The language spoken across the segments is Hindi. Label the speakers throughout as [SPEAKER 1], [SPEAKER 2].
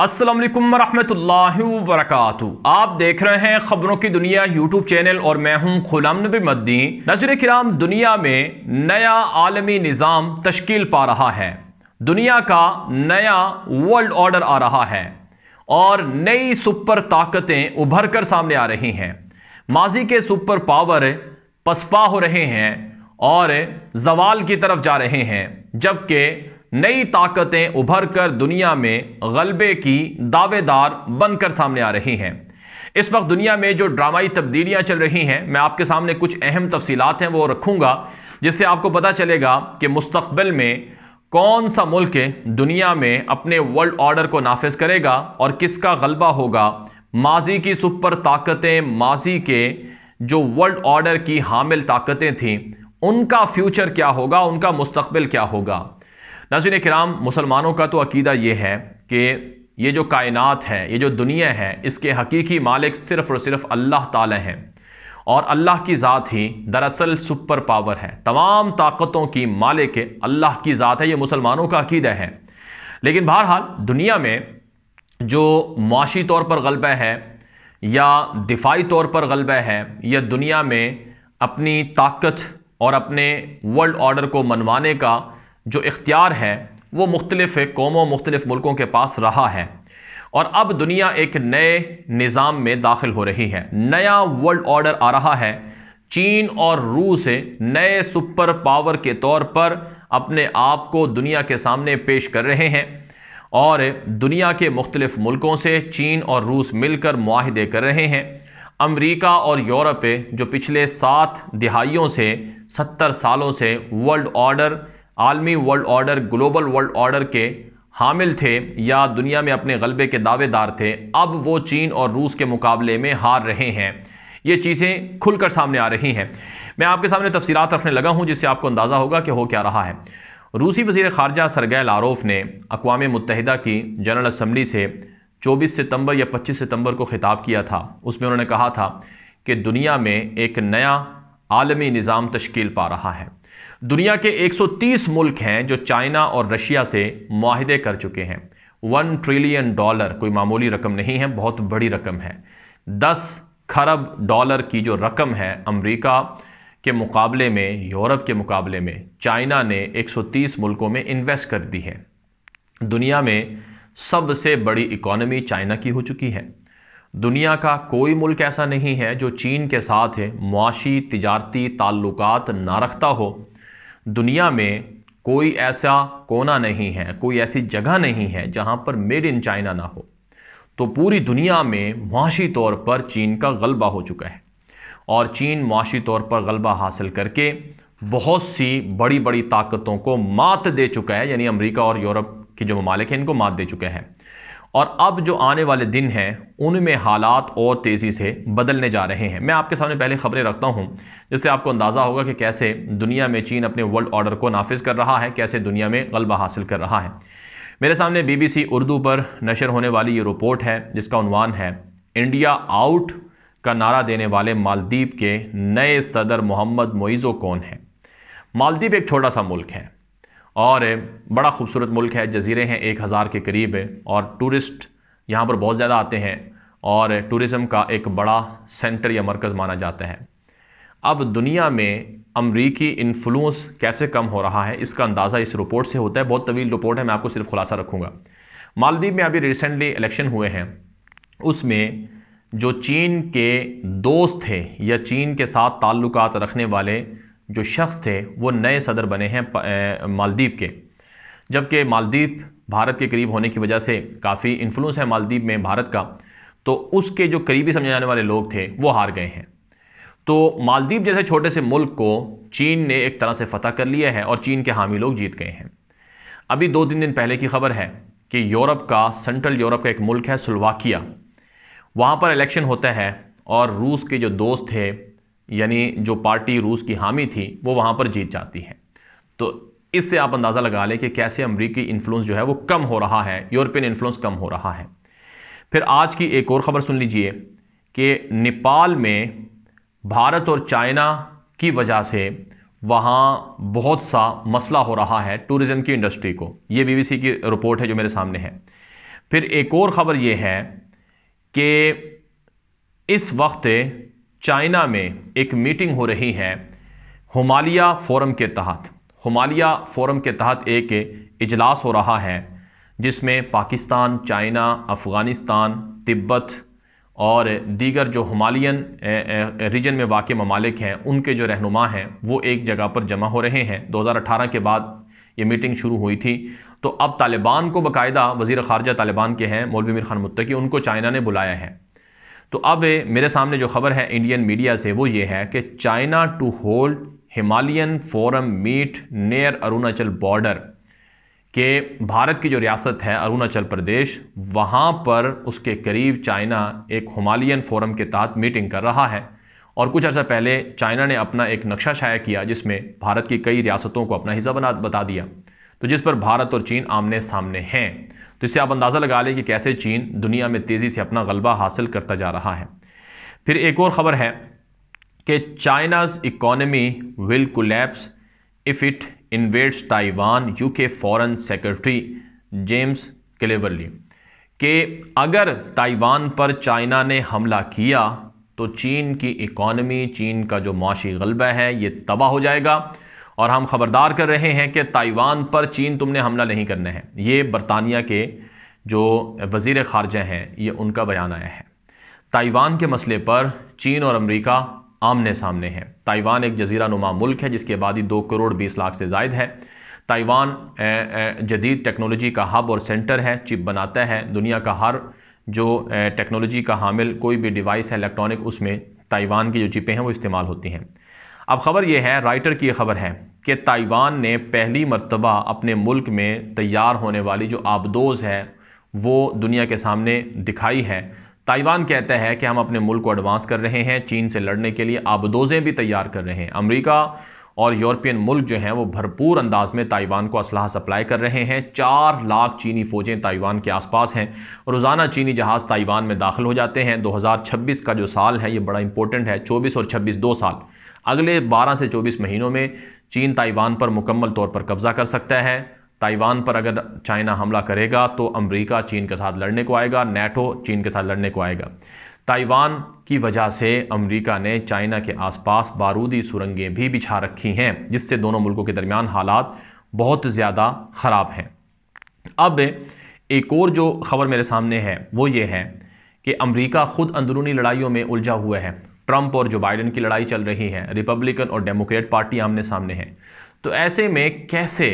[SPEAKER 1] असलम वरहमल वरक आप देख रहे हैं खबरों की दुनिया यूट्यूब चैनल और मैं हूं खुलाम नबी मद्दी नजर कराम दुनिया में नया आलमी निज़ाम तश्कील पा रहा है दुनिया का नया वर्ल्ड ऑर्डर आ रहा है और नई सुपर ताकतें उभर कर सामने आ रही हैं माजी के सुपर पावर पसपा हो रहे हैं और जवाल की तरफ जा रहे हैं जबकि नई ताकतें उभर कर दुनिया में गलबे की दावेदार बनकर सामने आ रही हैं इस वक्त दुनिया में जो ड्रामाई तब्दीलियां चल रही हैं मैं आपके सामने कुछ अहम तफसीलात हैं वो रखूँगा जिससे आपको पता चलेगा कि मुस्तबिल में कौन सा मुल्क दुनिया में अपने वर्ल्ड ऑर्डर को नाफिज करेगा और किसका गलबा होगा माजी की सुपर ताकतें माजी के जो वर्ल्ड ऑर्डर की हामिल ताकतें थीं उनका फ्यूचर क्या होगा उनका मुस्तबिल क्या होगा नाजिन कराम मुसलमानों का तो अकीदा ये है कि ये जो कायनात है ये जो दुनिया है इसके हकीकी मालिक सिर्फ़ और सिर्फ अल्लाह ताला हैं और अल्लाह की ज़ात ही दरअसल सुपर पावर है तमाम ताकतों की मालिक अल्लाह की ज़ात है ये मुसलमानों का अकीदा है लेकिन बहरहाल दुनिया में जो मुआशी तौर पर गलबा है या दिफाई तौर पर गलबा है या दुनिया में अपनी ताकत और अपने वर्ल्ड ऑर्डर को मनवाने का जो इख्तियार है वो मुख्तलिफ़ कौमों मुख्तलिफ़ मुल्कों के पास रहा है और अब दुनिया एक नए निज़ाम में दाखिल हो रही है नया वर्ल्ड ऑर्डर आ रहा है चीन और रूस नए सुपर पावर के तौर पर अपने आप को दुनिया के सामने पेश कर रहे हैं और दुनिया के मुख्तलिफ़ मुल्कों से चीन और रूस मिलकर माहदे कर रहे हैं अमरीका और यूरोप जो पिछले सात दिहाइयों से सत्तर सालों से वर्ल्ड ऑर्डर आलमी world order global world order के हामिल थे या दुनिया में अपने गलबे के दावेदार थे अब वो चीन और रूस के मुकाबले में हार रहे हैं ये चीज़ें खुलकर सामने आ रही हैं मैं आपके सामने तफसीत रखने लगा हूँ जिससे आपको अंदाज़ा होगा कि हो क्या रहा है रूसी वजीर खारजा सरगै लारोफ ने अकवा मुतहदा की जनरल असम्बली से 24 सितंबर या 25 सितंबर को ख़िताब किया था उसमें उन्होंने कहा था कि दुनिया में एक नया आलमी निज़ाम तश्कील पा रहा है दुनिया के 130 मुल्क हैं जो चाइना और रशिया से माहदे कर चुके हैं वन ट्रिलियन डॉलर कोई मामूली रकम नहीं है बहुत बड़ी रकम है दस खरब डॉलर की जो रकम है अमरीका के मुकाबले में यूरोप के मुकाबले में चाइना ने 130 मुल्कों में इन्वेस्ट कर दी है दुनिया में सबसे बड़ी इकोनॉमी चाइना की हो चुकी है दुनिया का कोई मुल्क ऐसा नहीं है जो चीन के साथ मुआशी तजारती ताल्लुक ना रखता हो दुनिया में कोई ऐसा कोना नहीं है कोई ऐसी जगह नहीं है जहाँ पर मेड इन चाइना ना हो तो पूरी दुनिया में मुआशी तौर पर चीन का गलबा हो चुका है और चीन मुआशी तौर पर गलबा हासिल करके बहुत सी बड़ी बड़ी ताकतों को मात दे चुका है यानी अमेरिका और यूरोप के जो ममालिक हैं इनको मात दे चुका है और अब जो आने वाले दिन हैं उनमें हालात और तेज़ी से बदलने जा रहे हैं मैं आपके सामने पहले खबरें रखता हूं जिससे आपको अंदाज़ा होगा कि कैसे दुनिया में चीन अपने वर्ल्ड ऑर्डर को नाफिज कर रहा है कैसे दुनिया में गलबा हासिल कर रहा है मेरे सामने बीबीसी उर्दू पर नशर होने वाली ये रिपोर्ट है जिसका उनवान है इंडिया आउट का नारा देने वाले मालदीप के नए सदर मोहम्मद मोइज़ो कौन है मालदीप एक छोटा सा मुल्क है और बड़ा खूबसूरत मुल्क है जज़ीरे हैं एक हज़ार के करीब है और टूरिस्ट यहाँ पर बहुत ज़्यादा आते हैं और टूरिज़म का एक बड़ा सेंटर या मरकज़ माना जाता है अब दुनिया में अमरीकी इन्फ्लुएंस कैसे कम हो रहा है इसका अंदाज़ा इस रिपोर्ट से होता है बहुत तवील रिपोर्ट है मैं आपको सिर्फ खुलासा रखूँगा मालदीव में अभी रिसेंटली इलेक्शन हुए हैं उसमें जो चीन के दोस्त थे या चीन के साथ ताल्लुकात रखने वाले जो शख्स थे वो नए सदर बने हैं मालदीप के जबकि मालदीप भारत के करीब होने की वजह से काफ़ी इन्फ्लुएंस है मालदीप में भारत का तो उसके जो करीबी समझे जाने वाले लोग थे वो हार गए हैं तो मालदीप जैसे छोटे से मुल्क को चीन ने एक तरह से फतह कर लिया है और चीन के हामी लोग जीत गए हैं अभी दो तीन दिन पहले की खबर है कि यूरोप का सेंट्रल यूरोप का एक मुल्क है सुलवाकिया वहाँ पर इलेक्शन होता है और रूस के जो दोस्त थे यानी जो पार्टी रूस की हामी थी वो वहाँ पर जीत जाती है तो इससे आप अंदाज़ा लगा लें कि कैसे अमरीकी इन्फ्लुएंस जो है वो कम हो रहा है यूरोपियन इन्फ्लुएंस कम हो रहा है फिर आज की एक और ख़बर सुन लीजिए कि नेपाल में भारत और चाइना की वजह से वहाँ बहुत सा मसला हो रहा है टूरिज़म की इंडस्ट्री को ये बीबीसी की रिपोर्ट है जो मेरे सामने है फिर एक और ख़बर ये है कि इस वक्त चाइना में एक मीटिंग हो रही है हमालिया फोरम के तहत हमालिया फोरम के तहत एक इजलास हो रहा है जिसमें पाकिस्तान चाइना अफ़गानिस्तान तिब्बत और दीगर जो हमालियन रीजन में वाक़ ममालिक हैं उनके जो रहनुमा हैं वो एक जगह पर जमा हो रहे हैं 2018 के बाद ये मीटिंग शुरू हुई थी तो अब तालिबान को बाकायदा वज़ी ख़ारजा तालिबान के हैं मौलवी मीर खान मुत्तकी उनको चाइना ने बुलाया है तो अब मेरे सामने जो खबर है इंडियन मीडिया से वो ये है कि China to hold Himalayan forum meet near Arunachal border के भारत की जो रियासत है अरुणाचल प्रदेश वहाँ पर उसके करीब चाइना एक हिमालयन फोरम के तहत मीटिंग कर रहा है और कुछ अर्सा पहले चाइना ने अपना एक नक्शा शाया किया जिसमें भारत की कई रियासतों को अपना हिस्सा बना बता दिया तो जिस पर भारत और चीन आमने सामने हैं तो इससे आप अंदाज़ा लगा लें कि कैसे चीन दुनिया में तेज़ी से अपना गलबा हासिल करता जा रहा है फिर एक और ख़बर है कि China's economy will collapse if it invades Taiwan UK foreign secretary James Cleverly कि अगर ताइवान पर चाइना ने हमला किया तो चीन की इकॉनमी चीन का जो माशी गलबा है ये तबाह हो जाएगा और हम खबरदार कर रहे हैं कि ताइवान पर चीन तुमने हमला नहीं करना है ये बरतानिया के जो वजीर ख़ारजा हैं ये उनका बयान आया है ताइवान के मसले पर चीन और अमरीका आमने सामने हैं ताइवान एक जजीरा नुमा मुल्क है जिसकी आबादी दो करोड़ बीस लाख से जायद है ताइवान जदीद टेक्नोलॉजी का हब और सेंटर है चिप बनाता है दुनिया का हर जो टेक्नोलॉजी का हामिल कोई भी डिवाइस है इलेक्ट्रॉनिक उसमें ताइवान की जो चिपें हैं वो इस्तेमाल होती हैं अब खबर यह है राइटर की खबर है कि ताइवान ने पहली मरतबा अपने मुल्क में तैयार होने वाली जो आबदोज़ है वो दुनिया के सामने दिखाई है ताइवान कहता है कि हम अपने मुल्क को एडवांस कर रहे हैं चीन से लड़ने के लिए आबदोज़ें भी तैयार कर रहे हैं अमरीका और यूरोपियन मुल्क जो हैं वो भरपूर अंदाज में ताइवान को असलाह सप्लाई कर रहे हैं चार लाख चीनी फ़ौजें ताइवान के आसपास हैं रोज़ाना चीनी जहाज़ ताइवान में दाखिल हो जाते हैं 2026 का जो साल है ये बड़ा इंपॉर्टेंट है 24 और 26 दो साल अगले 12 से 24 महीनों में चीन ताइवान पर मुकम्मल तौर पर कब्जा कर सकता है ताइवान पर अगर चाइना हमला करेगा तो अमेरिका चीन के साथ लड़ने को आएगा नेटो चीन के साथ लड़ने को आएगा ताइवान की वजह से अमेरिका ने चाइना के आसपास बारूदी सुरंगें भी बिछा रखी हैं जिससे दोनों मुल्कों के दरमियान हालात बहुत ज़्यादा ख़राब हैं अब एक और जो खबर मेरे सामने है वो ये है कि अमेरिका खुद अंदरूनी लड़ाइयों में उलझा हुआ है ट्रंप और जो बाइडन की लड़ाई चल रही है रिपब्लिकन और डेमोक्रेट पार्टी आमने सामने हैं तो ऐसे में कैसे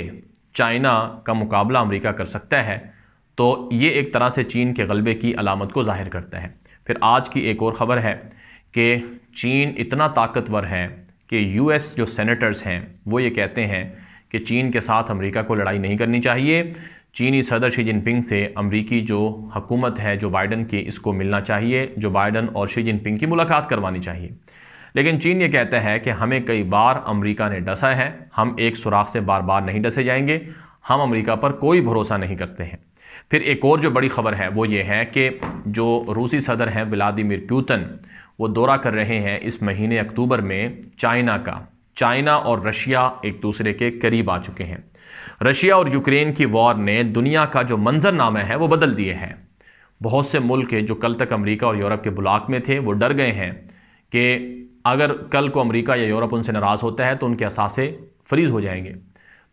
[SPEAKER 1] चाइना का मुकाबला अमेरिका कर सकता है तो ये एक तरह से चीन के गलबे की अलामत को जाहिर करता है फिर आज की एक और ख़बर है कि चीन इतना ताकतवर है कि यूएस जो सेनेटर्स हैं वो ये कहते हैं कि चीन के साथ अमेरिका को लड़ाई नहीं करनी चाहिए चीनी सदर शी जिनपिंग से अमरीकी जो हकूमत है जो बाइडन की इसको मिलना चाहिए जो बाइडन और शी जिनपिंग की मुलाकात करवानी चाहिए लेकिन चीन ये कहता है कि हमें कई बार अमरीका ने डसा है हम एक सुराख से बार बार नहीं डसे जाएंगे हम अमरीका पर कोई भरोसा नहीं करते हैं फिर एक और जो बड़ी खबर है वो ये है कि जो रूसी सदर हैं व्लादिमिर प्यूतन वो दौरा कर रहे हैं इस महीने अक्टूबर में चाइना का चाइना और रशिया एक दूसरे के करीब आ चुके हैं रशिया और यूक्रेन की वॉर ने दुनिया का जो मंजरनामा है वो बदल दिए हैं बहुत से मुल्क जो कल तक अमेरिका और यूरोप के बुलाक में थे वो डर गए हैं कि अगर कल को अमेरिका या यूरोप उनसे नाराज़ होता है तो उनके असासे फ्रीज हो जाएंगे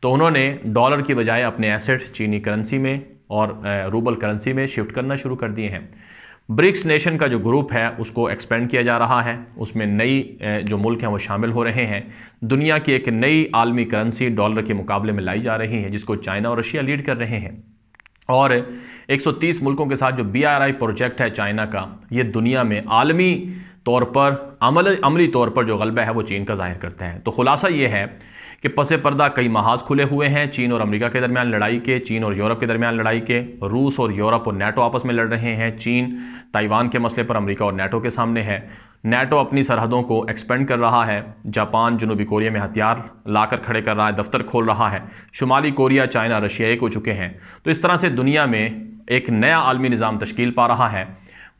[SPEAKER 1] तो उन्होंने डॉलर की बजाय अपने एसेट चीनी करेंसी में और रूबल करेंसी में शिफ्ट करना शुरू कर दिए हैं ब्रिक्स नेशन का जो ग्रुप है उसको एक्सपेंड किया जा रहा है उसमें नई जो मुल्क हैं वो शामिल हो रहे हैं दुनिया की एक नई आलमी करेंसी डॉलर के मुकाबले में लाई जा रही है जिसको चाइना और रशिया लीड कर रहे हैं और 130 मुल्कों के साथ जो बी प्रोजेक्ट है चाइना का ये दुनिया में आलमी तौर पर अमल अमली तौर पर जो गलबा है वो चीन का जाहिर करता है तो खुलासा ये है कि पस पर्दा कई महाज खुले हुए हैं चीन और अमेरिका के दरमियान लड़ाई के चीन और यूरोप के दरमियान लड़ाई के रूस और यूरोप और नेटो आपस में लड़ रहे हैं चीन ताइवान के मसले पर अमेरिका और नेटो के सामने है नेटो अपनी सरहदों को एक्सपेंड कर रहा है जापान जनूबी कोरिया में हथियार लाकर खड़े कर रहा है दफ्तर खोल रहा है शुमाली कोरिया चाइना रशिया एक हो चुके हैं तो इस तरह से दुनिया में एक नया आलमी निज़ाम तश्कील पा रहा है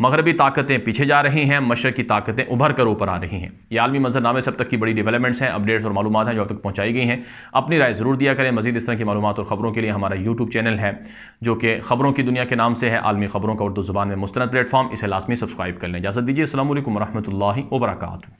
[SPEAKER 1] मगरबी ताकतें पीछे जा रही हैं मशरक़ की ताकतें उभर कर ऊपर आ रही हैं ये आलमी मंजरनामे से अब तक की बड़ी डेवलपमेंट्स हैं अपडेट्स और मालूम हैं जो अब तक पहुँचाई गई हैं अपनी राय ज़रूर दिया करें मजीद इस तरह की मालूम और ख़बरों के लिए हमारा यूट्यूब चैनल है जो कि ख़बरों की दुनिया के नाम से है आलमी ख़बरों का उर्दू ज़ुबान में मुस्ंद प्लेटफॉर्म इसे लाजमी सब्सक्राइब कर लें इजाज़त दीजिए असल वरहमल वर्का